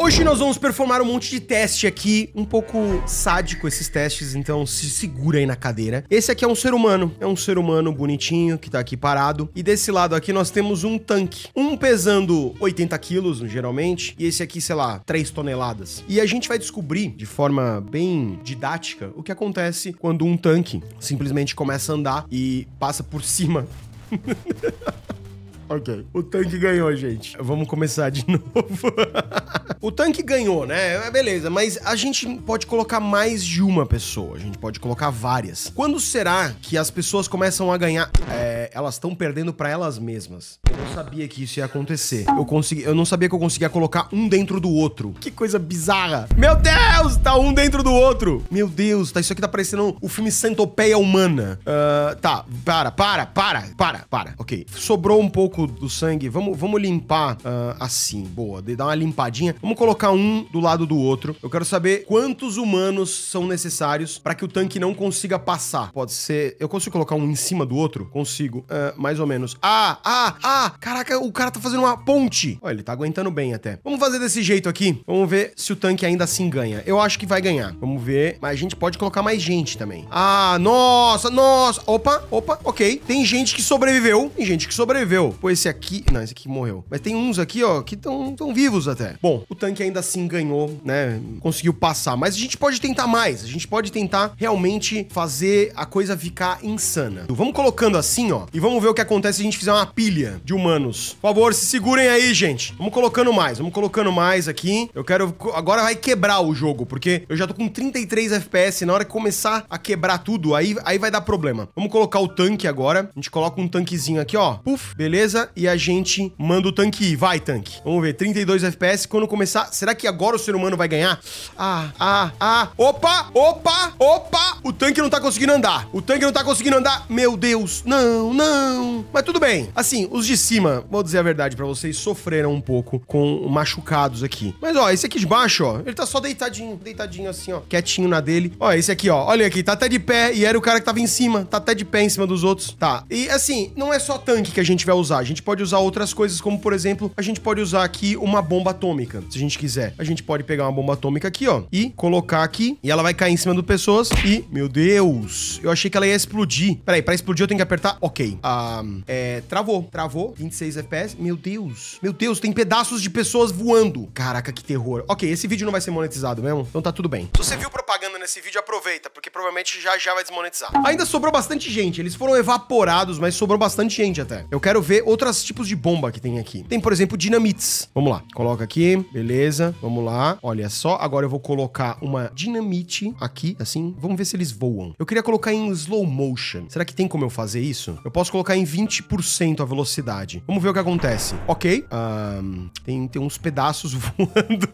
Hoje nós vamos performar um monte de teste aqui, um pouco sádico esses testes, então se segura aí na cadeira. Esse aqui é um ser humano, é um ser humano bonitinho que tá aqui parado. E desse lado aqui nós temos um tanque, um pesando 80 quilos, geralmente, e esse aqui, sei lá, 3 toneladas. E a gente vai descobrir, de forma bem didática, o que acontece quando um tanque simplesmente começa a andar e passa por cima. Ok. O tanque ganhou, gente. Vamos começar de novo. o tanque ganhou, né? É, beleza, mas a gente pode colocar mais de uma pessoa. A gente pode colocar várias. Quando será que as pessoas começam a ganhar? É, elas estão perdendo para elas mesmas. Eu não sabia que isso ia acontecer. Eu, consegui, eu não sabia que eu conseguia colocar um dentro do outro. Que coisa bizarra. Meu Deus, tá um dentro do outro. Meu Deus, tá, isso aqui tá parecendo o filme Centopeia Humana. Uh, tá, para, para, para, para, para. Ok, sobrou um pouco pouco do sangue, vamos, vamos limpar uh, assim, boa, de dar uma limpadinha. Vamos colocar um do lado do outro. Eu quero saber quantos humanos são necessários para que o tanque não consiga passar. Pode ser. Eu consigo colocar um em cima do outro? Consigo, uh, mais ou menos. Ah, ah, ah! Caraca, o cara tá fazendo uma ponte. Olha, ele tá aguentando bem até. Vamos fazer desse jeito aqui. Vamos ver se o tanque ainda assim ganha. Eu acho que vai ganhar. Vamos ver. Mas a gente pode colocar mais gente também. Ah, nossa, nossa. Opa, opa, ok. Tem gente que sobreviveu. Tem gente que sobreviveu. Pois esse aqui. Não, esse aqui morreu. Mas tem uns aqui, ó, que estão vivos até. Bom, o tanque ainda assim ganhou, né? Conseguiu passar. Mas a gente pode tentar mais. A gente pode tentar realmente fazer a coisa ficar insana. Vamos colocando assim, ó. E vamos ver o que acontece se a gente fizer uma pilha de humanos. Por favor, se segurem aí, gente. Vamos colocando mais. Vamos colocando mais aqui. Eu quero... Agora vai quebrar o jogo, porque eu já tô com 33 FPS. Na hora que começar a quebrar tudo, aí, aí vai dar problema. Vamos colocar o tanque agora. A gente coloca um tanquezinho aqui, ó. Puf, beleza beleza, e a gente manda o tanque ir. Vai, tanque. Vamos ver, 32 FPS. Quando começar, será que agora o ser humano vai ganhar? Ah, ah, ah. Opa, opa, opa! O tanque não tá conseguindo andar. O tanque não tá conseguindo andar. Meu Deus, não, não. Mas tudo bem. Assim, os de cima, vou dizer a verdade para vocês, sofreram um pouco com machucados aqui. Mas, ó, esse aqui de baixo, ó, ele tá só deitadinho, deitadinho assim, ó, quietinho na dele. Ó, esse aqui, ó, olha aqui, tá até de pé e era o cara que tava em cima. Tá até de pé em cima dos outros. Tá. E, assim, não é só tanque que a gente vai usar. A gente pode usar outras coisas, como, por exemplo, a gente pode usar aqui uma bomba atômica, se a gente quiser. A gente pode pegar uma bomba atômica aqui, ó, e colocar aqui, e ela vai cair em cima do pessoas e meu Deus. Eu achei que ela ia explodir. Peraí, pra explodir eu tenho que apertar... Ok. Um, ah, é, travou. Travou. 26 FPS. Meu Deus. Meu Deus, tem pedaços de pessoas voando. Caraca, que terror. Ok, esse vídeo não vai ser monetizado mesmo. Então tá tudo bem. Se você viu propaganda nesse vídeo, aproveita, porque provavelmente já já vai desmonetizar. Ainda sobrou bastante gente. Eles foram evaporados, mas sobrou bastante gente até. Eu quero ver outros tipos de bomba que tem aqui. Tem, por exemplo, dinamites. Vamos lá. Coloca aqui. Beleza. Vamos lá. Olha só. Agora eu vou colocar uma dinamite aqui, assim. Vamos ver se ele eles voam. Eu queria colocar em slow motion. Será que tem como eu fazer isso? Eu posso colocar em 20% a velocidade. Vamos ver o que acontece. Ok. Um, tem, tem uns pedaços voando.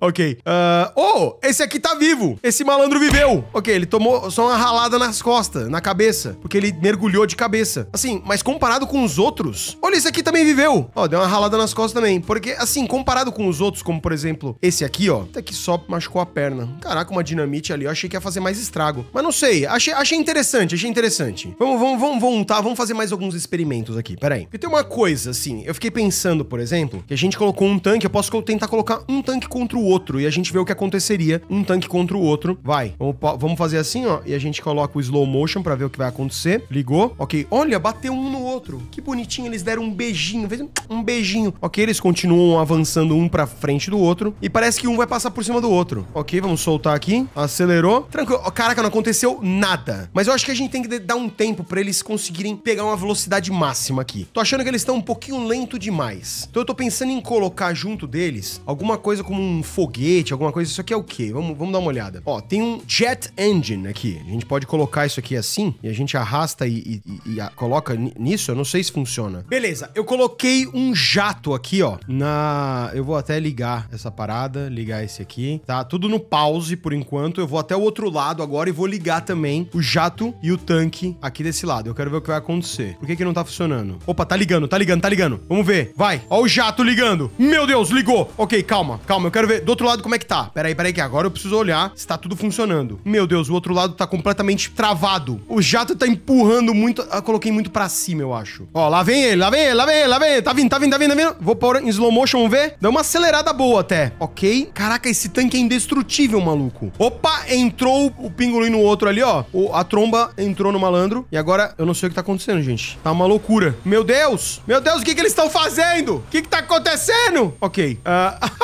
ok. Uh, oh, esse aqui tá vivo. Esse malandro viveu. Ok, ele tomou só uma ralada nas costas, na cabeça. Porque ele mergulhou de cabeça. Assim, mas comparado com os outros... Olha, esse aqui também viveu. Ó, oh, deu uma ralada nas costas também. Porque, assim, comparado com os outros, como, por exemplo, esse aqui, ó. Até que só machucou a perna. Caraca, uma dinamite ali. Eu achei que ia fazer mais estrago. Mas não sei, achei, achei interessante, achei interessante. Vamos, vamos, vamos, vamos, tá? Vamos fazer mais alguns experimentos aqui, peraí. Porque tem uma coisa, assim, eu fiquei pensando, por exemplo, que a gente colocou um tanque, eu posso tentar colocar um tanque contra o outro e a gente vê o que aconteceria, um tanque contra o outro. Vai, vamos, vamos fazer assim, ó, e a gente coloca o slow motion pra ver o que vai acontecer. Ligou? Ok, olha, bateu um no outro. Que bonitinho, eles deram um beijinho, um beijinho. Ok, eles continuam avançando um pra frente do outro e parece que um vai passar por cima do outro. Ok, vamos soltar aqui. Acelerou. Tranquilo. Cara, que não aconteceu nada. Mas eu acho que a gente tem que dar um tempo pra eles conseguirem pegar uma velocidade máxima aqui. Tô achando que eles estão um pouquinho lento demais. Então eu tô pensando em colocar junto deles alguma coisa como um foguete, alguma coisa. Isso aqui é o quê? Vamos, vamos dar uma olhada. Ó, tem um jet engine aqui. A gente pode colocar isso aqui assim e a gente arrasta e, e, e, e a, coloca nisso. Eu não sei se funciona. Beleza, eu coloquei um jato aqui, ó, na... Eu vou até ligar essa parada, ligar esse aqui. Tá tudo no pause por enquanto. Eu vou até o outro lado agora e vou ligar também o jato e o tanque aqui desse lado. Eu quero ver o que vai acontecer. Por que que não tá funcionando? Opa, tá ligando, tá ligando, tá ligando. Vamos ver. Vai. Ó o jato ligando. Meu Deus, ligou. Ok, calma, calma. Eu quero ver do outro lado como é que tá. Pera pera aí que agora eu preciso olhar se tá tudo funcionando. Meu Deus, o outro lado tá completamente travado. O jato tá empurrando muito. Eu coloquei muito pra cima, eu acho. Ó, lá vem ele, lá vem ele, lá vem ele, lá vem ele. Tá vindo, tá vindo, tá vindo, tá vindo. Vou pôr em slow motion, vamos ver. Dá uma acelerada boa até. Ok. Caraca, esse tanque é indestrutível, maluco. Opa, entrou o pingo engolindo no outro ali, ó. O, a tromba entrou no malandro. E agora eu não sei o que tá acontecendo, gente. Tá uma loucura. Meu Deus! Meu Deus, o que, que eles estão fazendo? O que, que tá acontecendo? Ok. Uh...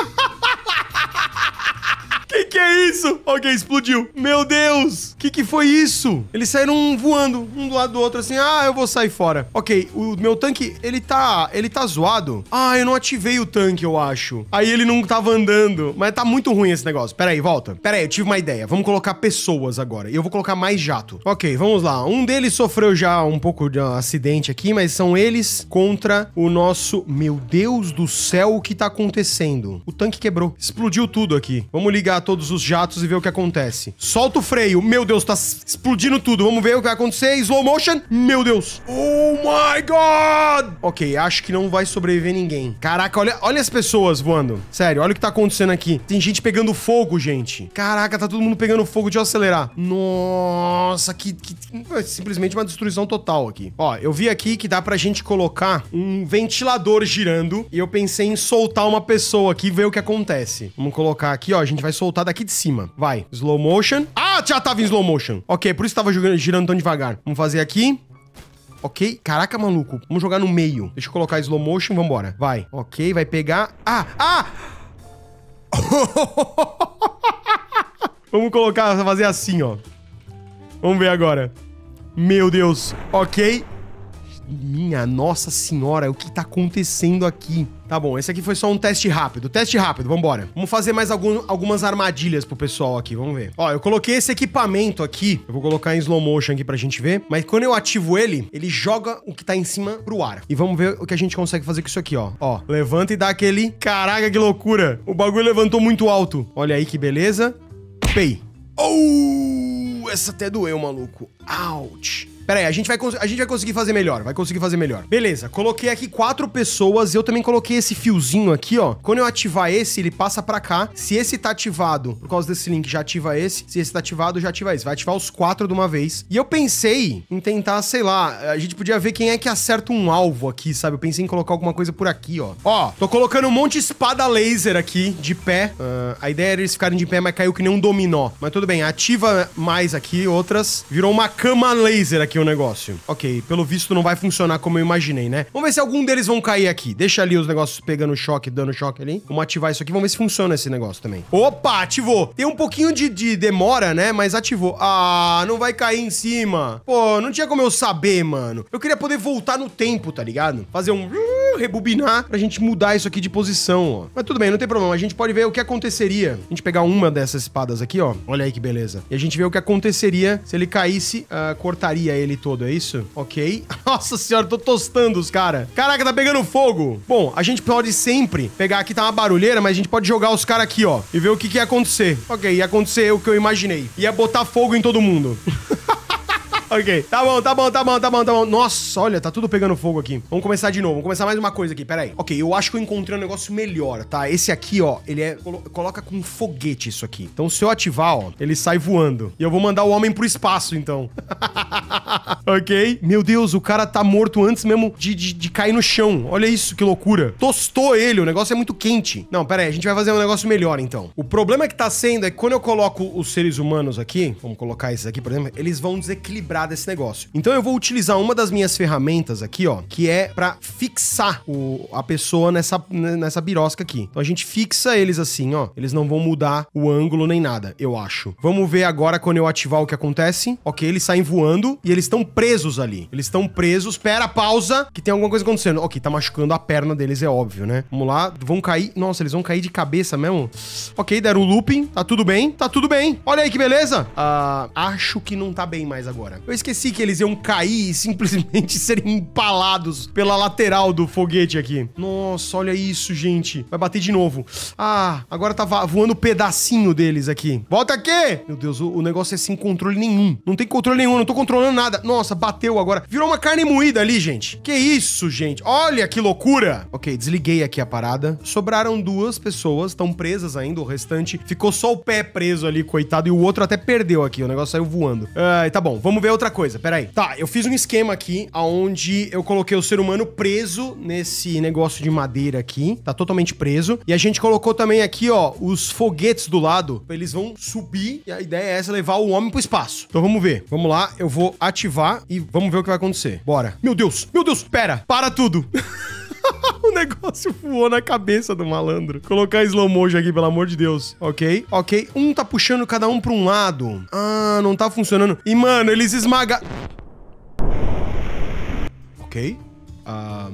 é isso? Ok, explodiu. Meu Deus! O que, que foi isso? Eles saíram voando um do lado do outro, assim. Ah, eu vou sair fora. Ok, o meu tanque, ele tá... Ele tá zoado. Ah, eu não ativei o tanque, eu acho. Aí ele não tava andando. Mas tá muito ruim esse negócio. Pera aí, volta. Pera aí, eu tive uma ideia. Vamos colocar pessoas agora. E eu vou colocar mais jato. Ok, vamos lá. Um deles sofreu já um pouco de um acidente aqui, mas são eles contra o nosso... Meu Deus do céu, o que tá acontecendo? O tanque quebrou. Explodiu tudo aqui. Vamos ligar todos os jatos e ver o que acontece. Solta o freio. Meu Deus, tá explodindo tudo. Vamos ver o que vai acontecer. Slow motion. Meu Deus. Oh my God. Ok, acho que não vai sobreviver ninguém. Caraca, olha, olha as pessoas voando. Sério, olha o que tá acontecendo aqui. Tem gente pegando fogo, gente. Caraca, tá todo mundo pegando fogo. Deixa eu acelerar. Nossa, que, que é simplesmente uma destruição total aqui. Ó, eu vi aqui que dá pra gente colocar um ventilador girando e eu pensei em soltar uma pessoa aqui e ver o que acontece. Vamos colocar aqui, ó. A gente vai soltar daqui aqui de cima. Vai. Slow motion. Ah, já tava em slow motion. Ok, por isso tava girando tão devagar. Vamos fazer aqui. Ok. Caraca, maluco. Vamos jogar no meio. Deixa eu colocar slow motion. Vambora. Vai. Ok, vai pegar. Ah! Ah! Vamos colocar, fazer assim, ó. Vamos ver agora. Meu Deus. Ok minha nossa senhora, o que tá acontecendo aqui? Tá bom, esse aqui foi só um teste rápido. Teste rápido, vambora. Vamos fazer mais algum, algumas armadilhas pro pessoal aqui, vamos ver. Ó, eu coloquei esse equipamento aqui. Eu vou colocar em slow motion aqui pra gente ver. Mas quando eu ativo ele, ele joga o que tá em cima pro ar. E vamos ver o que a gente consegue fazer com isso aqui, ó. Ó, levanta e dá aquele... Caraca, que loucura. O bagulho levantou muito alto. Olha aí que beleza. Pei. Oh! Essa até doeu, maluco. Ouch. Pera aí, a gente, vai, a gente vai conseguir fazer melhor, vai conseguir fazer melhor. Beleza, coloquei aqui quatro pessoas, eu também coloquei esse fiozinho aqui, ó. Quando eu ativar esse, ele passa pra cá. Se esse tá ativado, por causa desse link, já ativa esse. Se esse tá ativado, já ativa esse. Vai ativar os quatro de uma vez. E eu pensei em tentar, sei lá, a gente podia ver quem é que acerta um alvo aqui, sabe? Eu pensei em colocar alguma coisa por aqui, ó. Ó, tô colocando um monte de espada laser aqui, de pé. Uh, a ideia era eles ficarem de pé, mas caiu que nem um dominó. Mas tudo bem, ativa mais aqui outras. Virou uma cama laser aqui, o negócio. Ok, pelo visto não vai funcionar como eu imaginei, né? Vamos ver se algum deles vão cair aqui. Deixa ali os negócios pegando choque, dando choque ali. Vamos ativar isso aqui, vamos ver se funciona esse negócio também. Opa, ativou! Tem um pouquinho de, de demora, né? Mas ativou. Ah, não vai cair em cima. Pô, não tinha como eu saber, mano. Eu queria poder voltar no tempo, tá ligado? Fazer um rebobinar pra gente mudar isso aqui de posição, ó. Mas tudo bem, não tem problema. A gente pode ver o que aconteceria. A gente pegar uma dessas espadas aqui, ó. Olha aí que beleza. E a gente vê o que aconteceria se ele caísse, uh, cortaria ele todo, é isso? Ok. Nossa senhora, tô tostando os cara. Caraca, tá pegando fogo. Bom, a gente pode sempre pegar aqui, tá uma barulheira, mas a gente pode jogar os caras aqui, ó. E ver o que, que ia acontecer. Ok, ia acontecer o que eu imaginei. Ia botar fogo em todo mundo. ok. Tá bom, tá bom, tá bom, tá bom, tá bom. Nossa, olha, tá tudo pegando fogo aqui. Vamos começar de novo. Vamos começar mais uma coisa aqui, pera aí. Ok, eu acho que eu encontrei um negócio melhor, tá? Esse aqui, ó, ele é... Coloca com foguete isso aqui. Então, se eu ativar, ó, ele sai voando. E eu vou mandar o homem pro espaço, então. ok? Meu Deus, o cara tá morto antes mesmo de, de, de, cair no chão. Olha isso, que loucura. Tostou ele, o negócio é muito quente. Não, pera aí, a gente vai fazer um negócio melhor, então. O problema que tá sendo é que quando eu coloco os seres humanos aqui, vamos colocar esses aqui, por exemplo, eles vão desequilibrar desse negócio. Então eu vou utilizar uma das minhas ferramentas aqui, ó, que é para fixar o, a pessoa nessa, nessa birosca aqui. Então a gente fixa eles assim, ó. Eles não vão mudar o ângulo nem nada, eu acho. Vamos ver agora quando eu ativar o que acontece. Ok, eles saem voando e eles estão presos ali. Eles estão presos. Pera, pausa, que tem alguma coisa acontecendo. Ok, tá machucando a perna deles, é óbvio, né? Vamos lá, vão cair. Nossa, eles vão cair de cabeça mesmo? Ok, deram o looping. Tá tudo bem, tá tudo bem. Olha aí que beleza. Uh, acho que não tá bem mais agora. Eu esqueci que eles iam cair e simplesmente serem empalados pela lateral do foguete aqui. Nossa, olha isso, gente. Vai bater de novo. Ah, agora tá voando pedacinho deles aqui. Volta aqui! Meu Deus, o, o negócio é sem controle nenhum. Não tem controle nenhum, não tô controlando nada. Nossa, bateu agora. Virou uma carne moída ali, gente. Que isso, gente? Olha que loucura! Ok, desliguei aqui a parada. Sobraram duas pessoas, estão presas ainda, o restante. Ficou só o pé preso ali, coitado, e o outro até perdeu aqui. O negócio saiu voando. Ah, tá bom, vamos ver outra outra coisa, peraí. Tá, eu fiz um esquema aqui onde eu coloquei o ser humano preso nesse negócio de madeira aqui. Tá totalmente preso. E a gente colocou também aqui, ó, os foguetes do lado. Eles vão subir e a ideia é essa, levar o homem pro espaço. Então vamos ver. Vamos lá, eu vou ativar e vamos ver o que vai acontecer. Bora. Meu Deus, meu Deus, pera, para tudo. o negócio voou na cabeça do malandro. Colocar slow motion aqui, pelo amor de Deus. Ok? Ok. Um tá puxando cada um pra um lado. Ah, não tá funcionando. E, mano, eles esmagam... Ok. Um... Ah,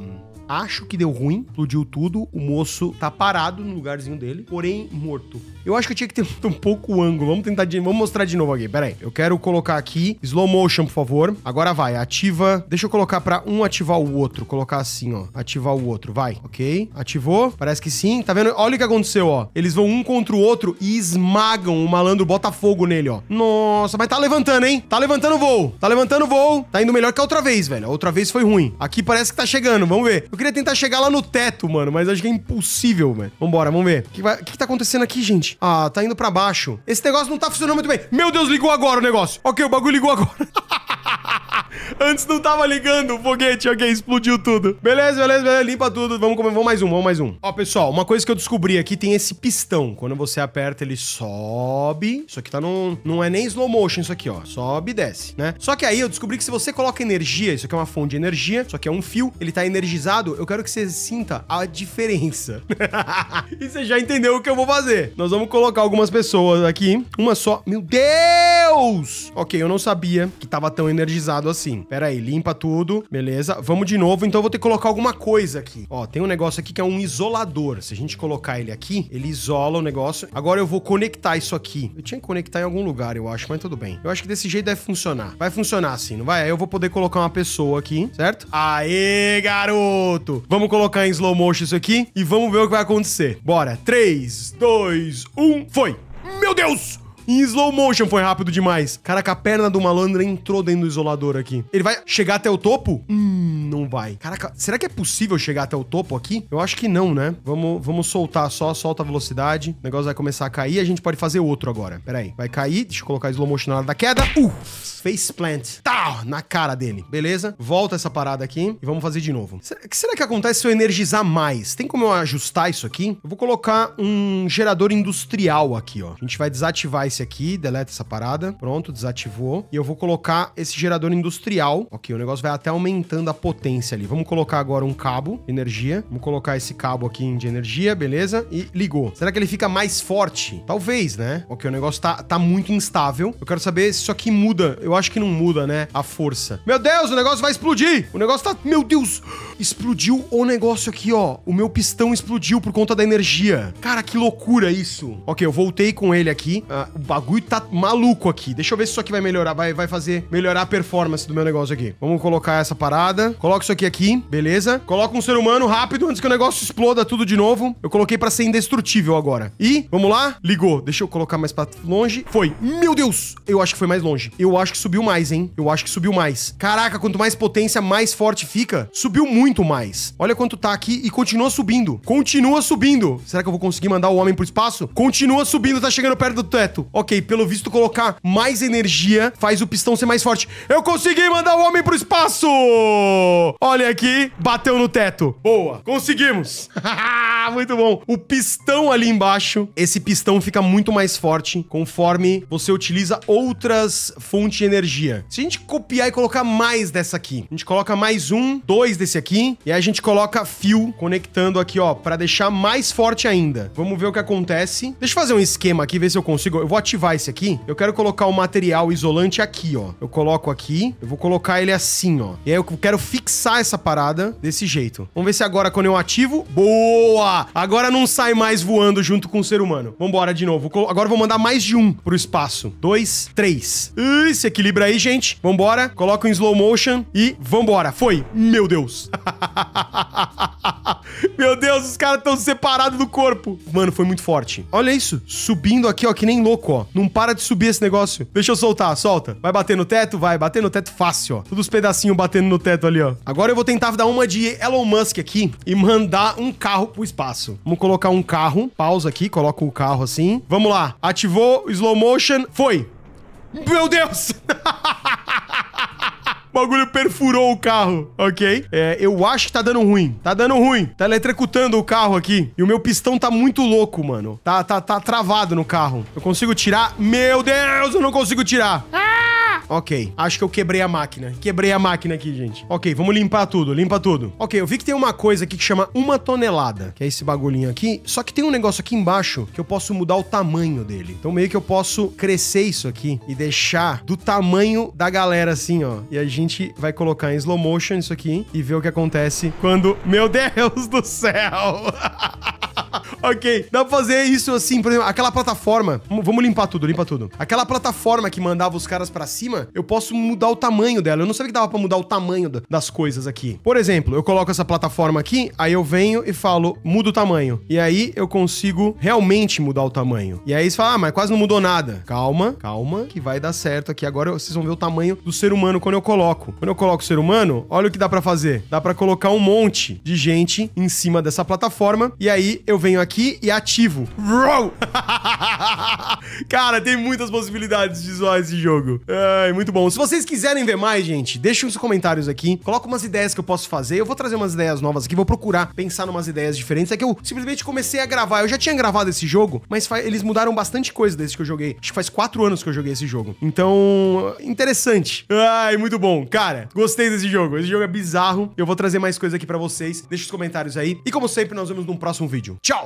Acho que deu ruim, explodiu tudo. O moço tá parado no lugarzinho dele, porém morto. Eu acho que eu tinha que ter um pouco o ângulo. Vamos tentar de, vamos mostrar de novo aqui. Pera aí. Eu quero colocar aqui slow motion, por favor. Agora vai, ativa. Deixa eu colocar para um ativar o outro, colocar assim, ó. Ativar o outro, vai. OK? Ativou? Parece que sim. Tá vendo? Olha o que aconteceu, ó. Eles vão um contra o outro e esmagam o malandro, bota fogo nele, ó. Nossa, mas tá levantando, hein? Tá levantando o voo. Tá levantando o voo. Tá indo melhor que a outra vez, velho. A outra vez foi ruim. Aqui parece que tá chegando. Vamos ver. Eu queria tentar chegar lá no teto, mano, mas acho que é impossível, velho. Vambora, vamos ver. O que, que, que tá acontecendo aqui, gente? Ah, tá indo pra baixo. Esse negócio não tá funcionando muito bem. Meu Deus, ligou agora o negócio. Ok, o bagulho ligou agora. Antes não tava ligando o foguete, ok, explodiu tudo. Beleza, beleza, beleza, limpa tudo. Vamos, vamos mais um, vamos mais um. Ó, pessoal, uma coisa que eu descobri aqui tem esse pistão. Quando você aperta, ele sobe. Isso aqui tá num... Não é nem slow motion isso aqui, ó. Sobe e desce, né? Só que aí eu descobri que se você coloca energia, isso aqui é uma fonte de energia, isso aqui é um fio, ele tá energizado, eu quero que você sinta a diferença. e você já entendeu o que eu vou fazer. Nós vamos colocar algumas pessoas aqui. Uma só. Meu Deus! Ok, eu não sabia que tava tão energizado assim. Pera aí, limpa tudo, beleza. Vamos de novo, então eu vou ter que colocar alguma coisa aqui. Ó, tem um negócio aqui que é um isolador. Se a gente colocar ele aqui, ele isola o negócio. Agora eu vou conectar isso aqui. Eu tinha que conectar em algum lugar, eu acho, mas tudo bem. Eu acho que desse jeito deve funcionar. Vai funcionar assim, não vai? Aí eu vou poder colocar uma pessoa aqui, certo? Aê, garoto! Vamos colocar em slow motion isso aqui e vamos ver o que vai acontecer. Bora. 3, 2, 1, foi! Meu Deus! em slow motion foi rápido demais. Caraca, a perna do malandro entrou dentro do isolador aqui. Ele vai chegar até o topo? Hum, não vai. Caraca, será que é possível chegar até o topo aqui? Eu acho que não, né? Vamos, vamos soltar só, solta a velocidade. O negócio vai começar a cair, a gente pode fazer outro agora. Pera aí, vai cair, deixa eu colocar slow motion na hora da queda. Uh, face plant. Tá, na cara dele. Beleza? Volta essa parada aqui e vamos fazer de novo. Será, que, será que acontece se eu energizar mais? Tem como eu ajustar isso aqui? Eu vou colocar um gerador industrial aqui, ó. A gente vai desativar esse esse aqui, deleta essa parada. Pronto, desativou. E eu vou colocar esse gerador industrial. Ok, o negócio vai até aumentando a potência ali. Vamos colocar agora um cabo, energia. Vamos colocar esse cabo aqui de energia, beleza? E ligou. Será que ele fica mais forte? Talvez, né? Ok, o negócio tá, tá muito instável. Eu quero saber se isso aqui muda. Eu acho que não muda, né? A força. Meu Deus, o negócio vai explodir! O negócio tá... Meu Deus! Explodiu o negócio aqui, ó. O meu pistão explodiu por conta da energia. Cara, que loucura isso. Ok, eu voltei com ele aqui. Ah, bagulho tá maluco aqui. Deixa eu ver se isso aqui vai melhorar, vai, vai fazer melhorar a performance do meu negócio aqui. Vamos colocar essa parada. Coloca isso aqui aqui, beleza? Coloca um ser humano rápido antes que o negócio exploda tudo de novo. Eu coloquei pra ser indestrutível agora. E, vamos lá? Ligou. Deixa eu colocar mais pra longe. Foi. Meu Deus! Eu acho que foi mais longe. Eu acho que subiu mais, hein? Eu acho que subiu mais. Caraca, quanto mais potência, mais forte fica. Subiu muito mais. Olha quanto tá aqui e continua subindo. Continua subindo. Será que eu vou conseguir mandar o homem pro espaço? Continua subindo, tá chegando perto do teto. Ok, pelo visto colocar mais energia faz o pistão ser mais forte. Eu consegui mandar o homem pro espaço! Olha aqui, bateu no teto. Boa, conseguimos. muito bom. O pistão ali embaixo, esse pistão fica muito mais forte conforme você utiliza outras fontes de energia. Se a gente copiar e colocar mais dessa aqui, a gente coloca mais um, dois desse aqui, e aí a gente coloca fio conectando aqui, ó, pra deixar mais forte ainda. Vamos ver o que acontece. Deixa eu fazer um esquema aqui, ver se eu consigo. Eu vou ativar esse aqui, eu quero colocar o material isolante aqui, ó. Eu coloco aqui, eu vou colocar ele assim, ó. E aí eu quero fixar essa parada desse jeito. Vamos ver se agora quando eu ativo... Boa! Agora não sai mais voando junto com o ser humano. Vambora de novo. Agora eu vou mandar mais de um pro espaço. Dois, três. se equilibra aí, gente. Vambora. Coloca em slow motion e vambora. Foi. Meu Deus. meu Deus, os caras estão separados do corpo. Mano, foi muito forte. Olha isso. Subindo aqui, ó, que nem louco, ó. Não para de subir esse negócio. Deixa eu soltar, solta. Vai bater no teto? Vai. Bater no teto fácil, ó. Todos os pedacinhos batendo no teto ali, ó. Agora eu vou tentar dar uma de Elon Musk aqui e mandar um carro pro espaço. Vamos colocar um carro. Pausa aqui, coloca o carro assim. Vamos lá. Ativou, slow motion. Foi. Meu Deus! O bagulho perfurou o carro, ok? É, eu acho que tá dando ruim. Tá dando ruim. Tá eletrocutando o carro aqui. E o meu pistão tá muito louco, mano. Tá, tá, tá travado no carro. Eu consigo tirar? Meu Deus, eu não consigo tirar. Ah! Ok. Acho que eu quebrei a máquina. Quebrei a máquina aqui, gente. Ok, vamos limpar tudo, limpa tudo. Ok, eu vi que tem uma coisa aqui que chama uma tonelada, que é esse bagulhinho aqui. Só que tem um negócio aqui embaixo que eu posso mudar o tamanho dele. Então meio que eu posso crescer isso aqui e deixar do tamanho da galera assim, ó. E a gente vai colocar em slow motion isso aqui e ver o que acontece quando... Meu Deus do céu! ok. Dá pra fazer isso assim, por exemplo, aquela plataforma. Vamos limpar tudo, limpa tudo. Aquela plataforma que mandava os caras pra cima, eu posso mudar o tamanho dela. Eu não sabia que dava pra mudar o tamanho das coisas aqui. Por exemplo, eu coloco essa plataforma aqui, aí eu venho e falo, muda o tamanho. E aí eu consigo realmente mudar o tamanho. E aí você fala, ah, mas quase não mudou nada. Calma, calma, que vai dar certo aqui. Agora vocês vão ver o tamanho do ser humano quando eu coloco. Quando eu coloco o ser humano, olha o que dá pra fazer. Dá pra colocar um monte de gente em cima dessa plataforma. E aí eu venho aqui aqui e ativo. Cara, tem muitas possibilidades de zoar esse jogo. É, muito bom. Se vocês quiserem ver mais, gente, deixem os comentários aqui. Coloca umas ideias que eu posso fazer. Eu vou trazer umas ideias novas aqui, vou procurar pensar umas ideias diferentes. É que eu simplesmente comecei a gravar. Eu já tinha gravado esse jogo, mas eles mudaram bastante coisa desde que eu joguei. Acho que faz quatro anos que eu joguei esse jogo. Então, interessante. Ai, muito bom. Cara, gostei desse jogo. Esse jogo é bizarro. Eu vou trazer mais coisa aqui pra vocês. Deixa os comentários aí. E como sempre, nós vemos num próximo vídeo. Tchau!